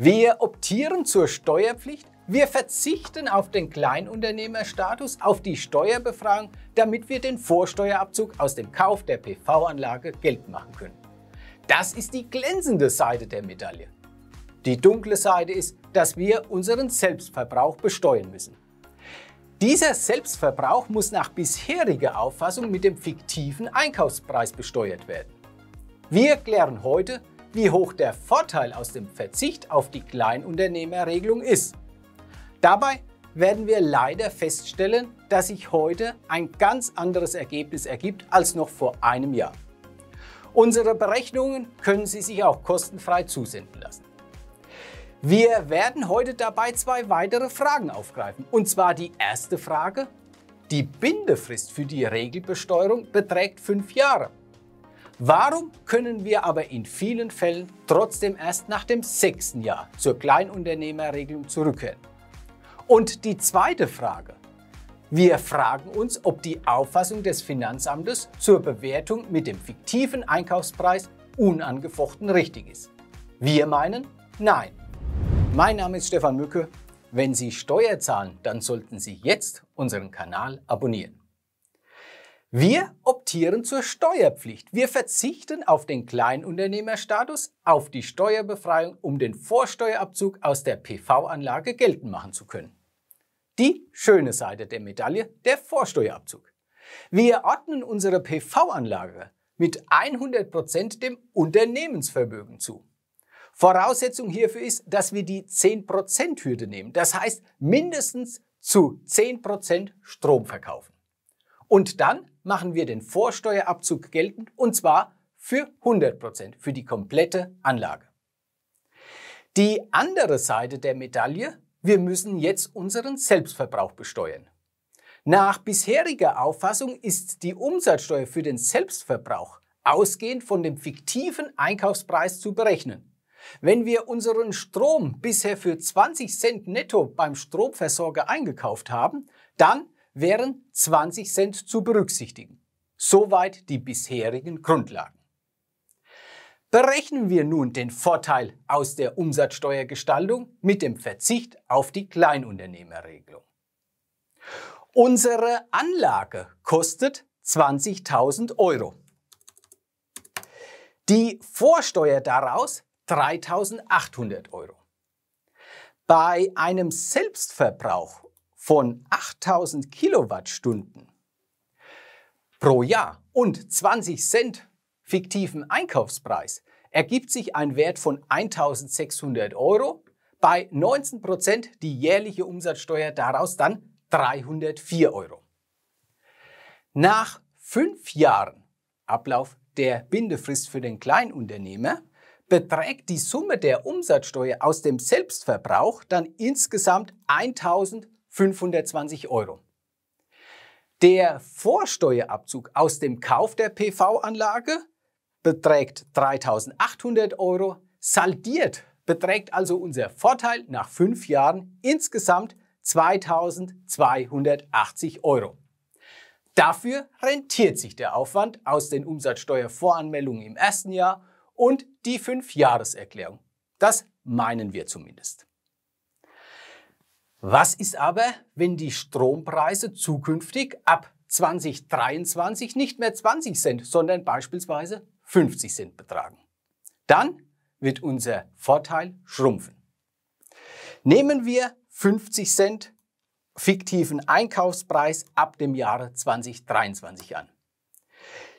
Wir optieren zur Steuerpflicht, wir verzichten auf den Kleinunternehmerstatus, auf die Steuerbefragung, damit wir den Vorsteuerabzug aus dem Kauf der PV-Anlage Geld machen können. Das ist die glänzende Seite der Medaille. Die dunkle Seite ist, dass wir unseren Selbstverbrauch besteuern müssen. Dieser Selbstverbrauch muss nach bisheriger Auffassung mit dem fiktiven Einkaufspreis besteuert werden. Wir klären heute, wie hoch der Vorteil aus dem Verzicht auf die Kleinunternehmerregelung ist. Dabei werden wir leider feststellen, dass sich heute ein ganz anderes Ergebnis ergibt als noch vor einem Jahr. Unsere Berechnungen können Sie sich auch kostenfrei zusenden lassen. Wir werden heute dabei zwei weitere Fragen aufgreifen. Und zwar die erste Frage. Die Bindefrist für die Regelbesteuerung beträgt fünf Jahre. Warum können wir aber in vielen Fällen trotzdem erst nach dem sechsten Jahr zur Kleinunternehmerregelung zurückkehren? Und die zweite Frage. Wir fragen uns, ob die Auffassung des Finanzamtes zur Bewertung mit dem fiktiven Einkaufspreis unangefochten richtig ist. Wir meinen nein. Mein Name ist Stefan Mücke. Wenn Sie Steuer zahlen, dann sollten Sie jetzt unseren Kanal abonnieren. Wir optieren zur Steuerpflicht. Wir verzichten auf den Kleinunternehmerstatus, auf die Steuerbefreiung, um den Vorsteuerabzug aus der PV-Anlage geltend machen zu können. Die schöne Seite der Medaille, der Vorsteuerabzug. Wir ordnen unsere PV-Anlage mit 100% Prozent dem Unternehmensvermögen zu. Voraussetzung hierfür ist, dass wir die 10%-Hürde nehmen. Das heißt, mindestens zu 10% Prozent Strom verkaufen. Und dann machen wir den Vorsteuerabzug geltend und zwar für 100 Prozent, für die komplette Anlage. Die andere Seite der Medaille, wir müssen jetzt unseren Selbstverbrauch besteuern. Nach bisheriger Auffassung ist die Umsatzsteuer für den Selbstverbrauch ausgehend von dem fiktiven Einkaufspreis zu berechnen. Wenn wir unseren Strom bisher für 20 Cent netto beim Stromversorger eingekauft haben, dann wären 20 Cent zu berücksichtigen. Soweit die bisherigen Grundlagen. Berechnen wir nun den Vorteil aus der Umsatzsteuergestaltung mit dem Verzicht auf die Kleinunternehmerregelung. Unsere Anlage kostet 20.000 Euro. Die Vorsteuer daraus 3.800 Euro. Bei einem Selbstverbrauch von 8000 Kilowattstunden pro Jahr und 20 Cent fiktiven Einkaufspreis ergibt sich ein Wert von 1600 Euro, bei 19 Prozent die jährliche Umsatzsteuer daraus dann 304 Euro. Nach fünf Jahren Ablauf der Bindefrist für den Kleinunternehmer beträgt die Summe der Umsatzsteuer aus dem Selbstverbrauch dann insgesamt 1000 520 Euro. Der Vorsteuerabzug aus dem Kauf der PV-Anlage beträgt 3.800 Euro. Saldiert beträgt also unser Vorteil nach fünf Jahren insgesamt 2.280 Euro. Dafür rentiert sich der Aufwand aus den Umsatzsteuervoranmeldungen im ersten Jahr und die Fünfjahreserklärung. Das meinen wir zumindest. Was ist aber, wenn die Strompreise zukünftig ab 2023 nicht mehr 20 Cent, sondern beispielsweise 50 Cent betragen? Dann wird unser Vorteil schrumpfen. Nehmen wir 50 Cent fiktiven Einkaufspreis ab dem Jahre 2023 an.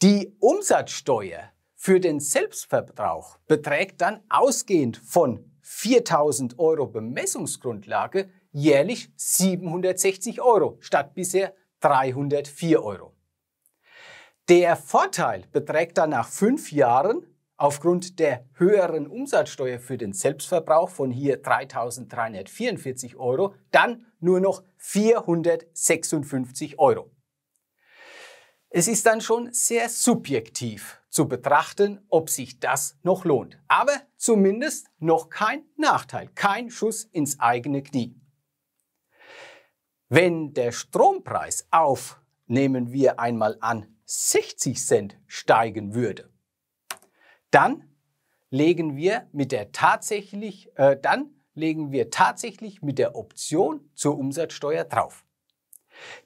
Die Umsatzsteuer für den Selbstverbrauch beträgt dann ausgehend von 4000 Euro Bemessungsgrundlage jährlich 760 Euro statt bisher 304 Euro. Der Vorteil beträgt dann nach fünf Jahren aufgrund der höheren Umsatzsteuer für den Selbstverbrauch von hier 3.344 Euro dann nur noch 456 Euro. Es ist dann schon sehr subjektiv zu betrachten, ob sich das noch lohnt. Aber zumindest noch kein Nachteil, kein Schuss ins eigene Knie. Wenn der Strompreis auf, nehmen wir einmal an, 60 Cent steigen würde, dann legen wir mit der tatsächlich, äh, dann legen wir tatsächlich mit der Option zur Umsatzsteuer drauf.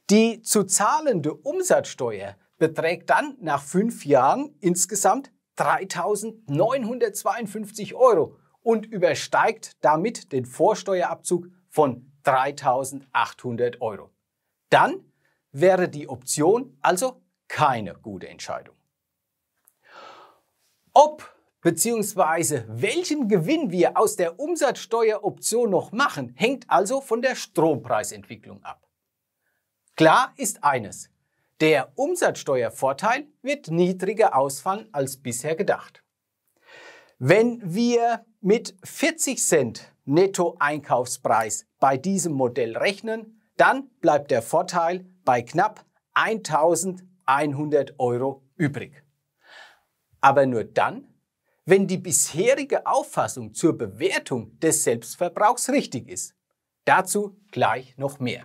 Die zu zahlende Umsatzsteuer beträgt dann nach fünf Jahren insgesamt 3.952 Euro und übersteigt damit den Vorsteuerabzug von 3800 Euro. Dann wäre die Option also keine gute Entscheidung. Ob bzw. welchen Gewinn wir aus der Umsatzsteueroption noch machen, hängt also von der Strompreisentwicklung ab. Klar ist eines, der Umsatzsteuervorteil wird niedriger ausfallen als bisher gedacht. Wenn wir mit 40 Cent Nettoeinkaufspreis bei diesem Modell rechnen, dann bleibt der Vorteil bei knapp 1100 Euro übrig. Aber nur dann, wenn die bisherige Auffassung zur Bewertung des Selbstverbrauchs richtig ist. Dazu gleich noch mehr.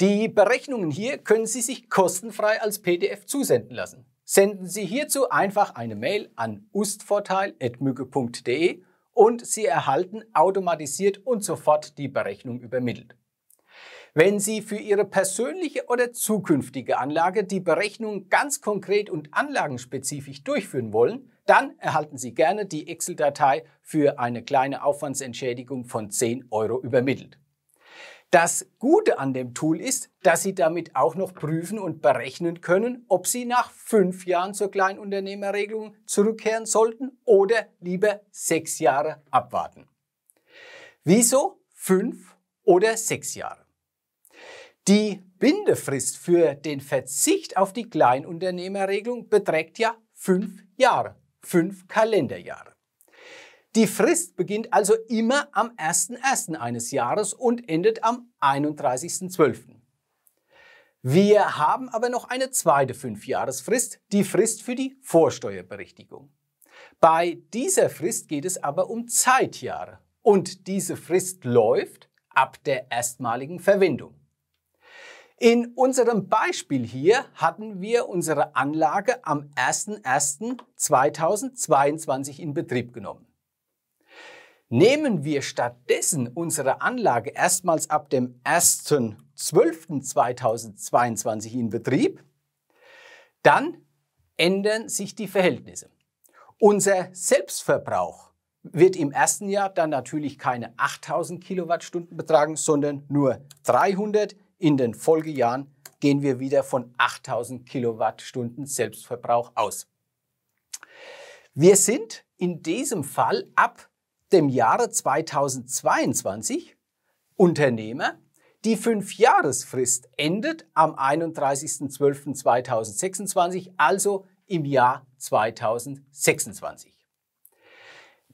Die Berechnungen hier können Sie sich kostenfrei als PDF zusenden lassen. Senden Sie hierzu einfach eine Mail an ustvorteil.mücke.de und Sie erhalten automatisiert und sofort die Berechnung übermittelt. Wenn Sie für Ihre persönliche oder zukünftige Anlage die Berechnung ganz konkret und anlagenspezifisch durchführen wollen, dann erhalten Sie gerne die Excel-Datei für eine kleine Aufwandsentschädigung von 10 Euro übermittelt. Das Gute an dem Tool ist, dass Sie damit auch noch prüfen und berechnen können, ob Sie nach fünf Jahren zur Kleinunternehmerregelung zurückkehren sollten oder lieber sechs Jahre abwarten. Wieso fünf oder sechs Jahre? Die Bindefrist für den Verzicht auf die Kleinunternehmerregelung beträgt ja fünf Jahre, fünf Kalenderjahre. Die Frist beginnt also immer am 1.1. eines Jahres und endet am 31.12. Wir haben aber noch eine zweite Fünfjahresfrist, die Frist für die Vorsteuerberichtigung. Bei dieser Frist geht es aber um Zeitjahre und diese Frist läuft ab der erstmaligen Verwendung. In unserem Beispiel hier hatten wir unsere Anlage am 01.01.2022 in Betrieb genommen. Nehmen wir stattdessen unsere Anlage erstmals ab dem 1.12.2022 in Betrieb, dann ändern sich die Verhältnisse. Unser Selbstverbrauch wird im ersten Jahr dann natürlich keine 8000 Kilowattstunden betragen, sondern nur 300. In den Folgejahren gehen wir wieder von 8000 Kilowattstunden Selbstverbrauch aus. Wir sind in diesem Fall ab dem Jahre 2022 Unternehmer, die Fünfjahresfrist endet am 31.12.2026, also im Jahr 2026.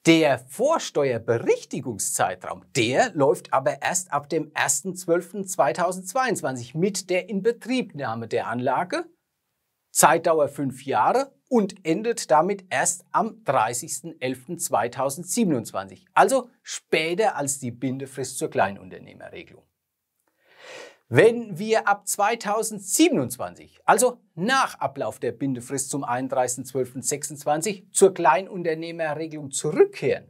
Der Vorsteuerberichtigungszeitraum, der läuft aber erst ab dem 1.12.2022 mit der Inbetriebnahme der Anlage Zeitdauer fünf Jahre und endet damit erst am 30.11.2027, also später als die Bindefrist zur Kleinunternehmerregelung. Wenn wir ab 2027, also nach Ablauf der Bindefrist zum 31.12.26, zur Kleinunternehmerregelung zurückkehren,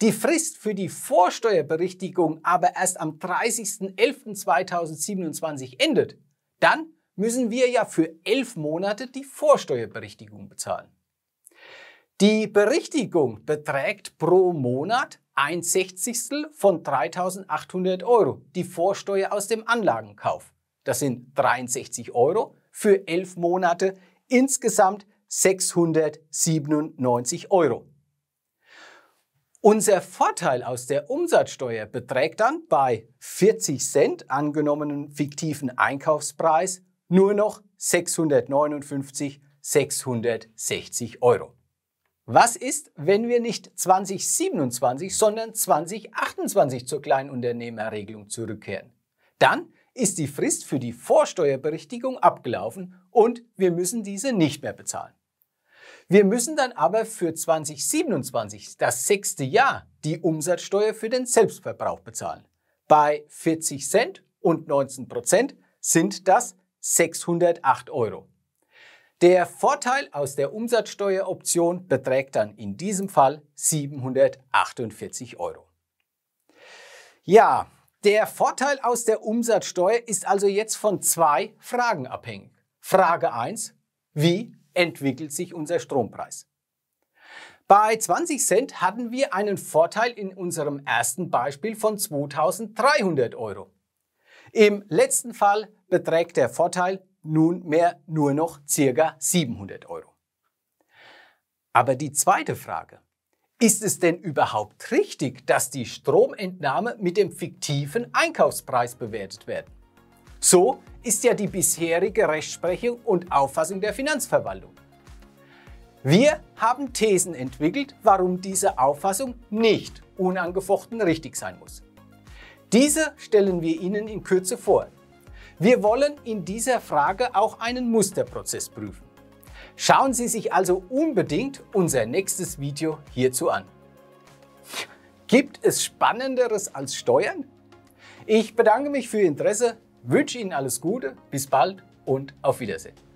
die Frist für die Vorsteuerberichtigung aber erst am 30.11.2027 endet, dann müssen wir ja für elf Monate die Vorsteuerberichtigung bezahlen. Die Berichtigung beträgt pro Monat ein Sechzigstel von 3.800 Euro, die Vorsteuer aus dem Anlagenkauf. Das sind 63 Euro für elf Monate, insgesamt 697 Euro. Unser Vorteil aus der Umsatzsteuer beträgt dann bei 40 Cent angenommenen fiktiven Einkaufspreis nur noch 659, 660 Euro. Was ist, wenn wir nicht 2027, sondern 2028 zur Kleinunternehmerregelung zurückkehren? Dann ist die Frist für die Vorsteuerberichtigung abgelaufen und wir müssen diese nicht mehr bezahlen. Wir müssen dann aber für 2027, das sechste Jahr, die Umsatzsteuer für den Selbstverbrauch bezahlen. Bei 40 Cent und 19 Prozent sind das 608 Euro. Der Vorteil aus der Umsatzsteueroption beträgt dann in diesem Fall 748 Euro. Ja, der Vorteil aus der Umsatzsteuer ist also jetzt von zwei Fragen abhängig. Frage 1, wie entwickelt sich unser Strompreis? Bei 20 Cent hatten wir einen Vorteil in unserem ersten Beispiel von 2300 Euro. Im letzten Fall beträgt der Vorteil nunmehr nur noch circa 700 Euro. Aber die zweite Frage, ist es denn überhaupt richtig, dass die Stromentnahme mit dem fiktiven Einkaufspreis bewertet wird? So ist ja die bisherige Rechtsprechung und Auffassung der Finanzverwaltung. Wir haben Thesen entwickelt, warum diese Auffassung nicht unangefochten richtig sein muss. Diese stellen wir Ihnen in Kürze vor. Wir wollen in dieser Frage auch einen Musterprozess prüfen. Schauen Sie sich also unbedingt unser nächstes Video hierzu an. Gibt es Spannenderes als Steuern? Ich bedanke mich für Ihr Interesse, wünsche Ihnen alles Gute, bis bald und auf Wiedersehen.